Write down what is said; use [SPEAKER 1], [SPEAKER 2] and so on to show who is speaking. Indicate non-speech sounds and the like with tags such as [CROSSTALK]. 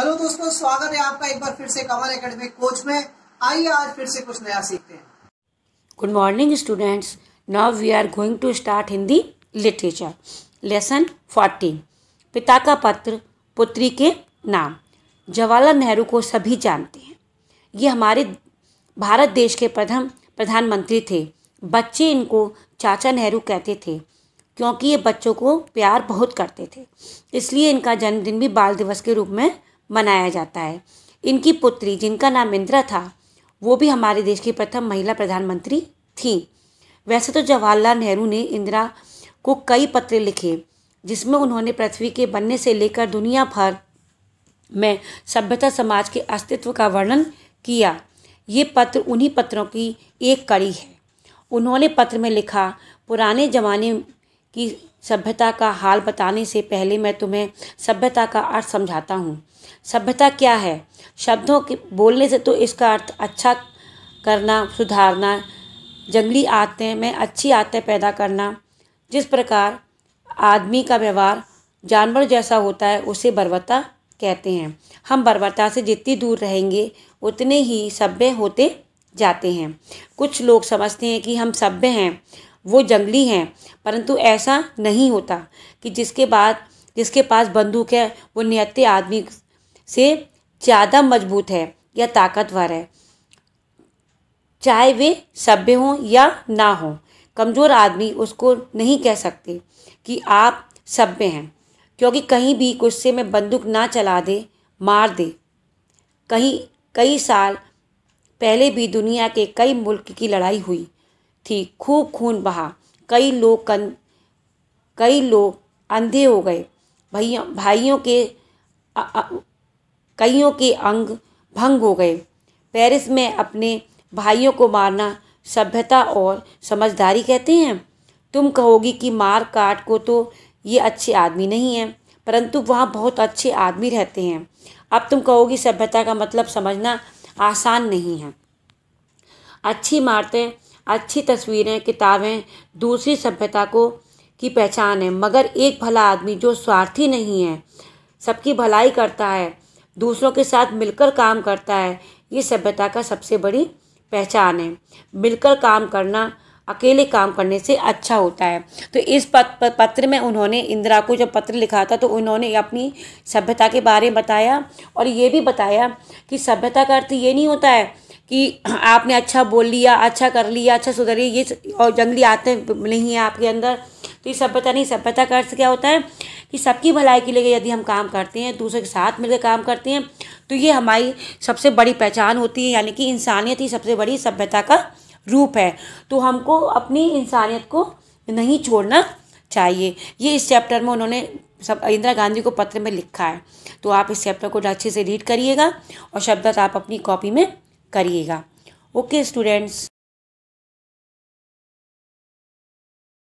[SPEAKER 1] hello दोस्तों स्वागत है आपका एक बार फिर से कमल अकेडमी कोच में आइए आज फिर से कुछ नया सीखते हैं good morning students now we are going to start Hindi literature lesson fourteen पिता का पत्र पुत्री के नाम जवाहरलाल नेहरू को सभी जानते हैं ये हमारे भारत देश के प्रथम प्रधानमंत्री थे बच्चे इनको चाचा नेहरू कहते थे क्योंकि ये बच्चों को प्यार बहुत करते थे इसलिए इनका जन्मदिन भी बाल दिवस के रूप में मनाया जाता है इनकी पुत्री जिनका नाम इंदिरा था वो भी हमारे देश की प्रथम महिला प्रधानमंत्री थीं वैसे तो जवाहरलाल नेहरू ने इंदिरा को कई पत्र लिखे जिसमें उन्होंने पृथ्वी के बनने से लेकर दुनिया भर में सभ्यता समाज के अस्तित्व का वर्णन किया ये पत्र उन्हीं पत्रों की एक कड़ी है उन्होंने पत्र में लिखा पुराने जमाने की सभ्यता का हाल बताने से पहले मैं तुम्हें सभ्यता का अर्थ समझाता हूँ सभ्यता क्या है शब्दों के बोलने से तो इसका अर्थ अच्छा करना सुधारना जंगली आदतें में अच्छी आदतें पैदा करना जिस प्रकार आदमी का व्यवहार जानवर जैसा होता है उसे बर्वता कहते हैं हम बर्वता से जितनी दूर रहेंगे उतने ही सभ्य होते जाते हैं कुछ लोग समझते हैं कि हम सभ्य हैं वो जंगली हैं परंतु ऐसा नहीं होता कि जिसके बाद जिसके पास बंदूक है वो नियत आदमी से ज़्यादा मजबूत है या ताकतवर है चाहे वे सभ्य हों या ना हों कमज़ोर आदमी उसको नहीं कह सकते कि आप सभ्य हैं क्योंकि कहीं भी गुस्से में बंदूक ना चला दे मार दे कहीं कई साल पहले भी दुनिया के कई मुल्क की लड़ाई हुई थी खूब खून बहा कई लोग कन कई लोग अंधे हो गए भैया भाइयों के कईयों के अंग भंग हो गए पेरिस में अपने भाइयों को मारना सभ्यता और समझदारी कहते हैं तुम कहोगी कि मार काट को तो ये अच्छे आदमी नहीं हैं परंतु वहाँ बहुत अच्छे आदमी रहते हैं अब तुम कहोगी सभ्यता का मतलब समझना आसान नहीं है अच्छी इमारतें अच्छी तस्वीरें किताबें दूसरी सभ्यता को की पहचान है मगर एक भला आदमी जो स्वार्थी नहीं है सबकी भलाई करता है दूसरों के साथ मिलकर काम करता है ये सभ्यता का सबसे बड़ी पहचान है मिलकर काम करना अकेले काम करने से अच्छा होता है तो इस पत, पत्र में उन्होंने इंदिरा को जब पत्र लिखा था तो उन्होंने अपनी सभ्यता के बारे में बताया और ये भी बताया कि सभ्यता का अर्थ ये नहीं होता है कि [CLEARS THROAT] आपने अच्छा बोल लिया अच्छा कर लिया अच्छा सुधरी ये और जंगली आते नहीं है आपके अंदर तो ये सभ्यता नहीं सभ्यता का अर्थ क्या होता है कि सबकी भलाई के लिए यदि हम काम करते हैं दूसरे के साथ मिलकर काम करते हैं तो ये हमारी सबसे बड़ी पहचान होती है यानी कि इंसानियत ही सबसे बड़ी सभ्यता का रूप है तो हमको अपनी इंसानियत को नहीं छोड़ना चाहिए ये इस चैप्टर में उन्होंने सब इंदिरा गांधी को पत्र में लिखा है तो आप इस चैप्टर को अच्छे से रीड करिएगा और शब्द आप अपनी कॉपी में करिएगा ओके स्टूडेंट्स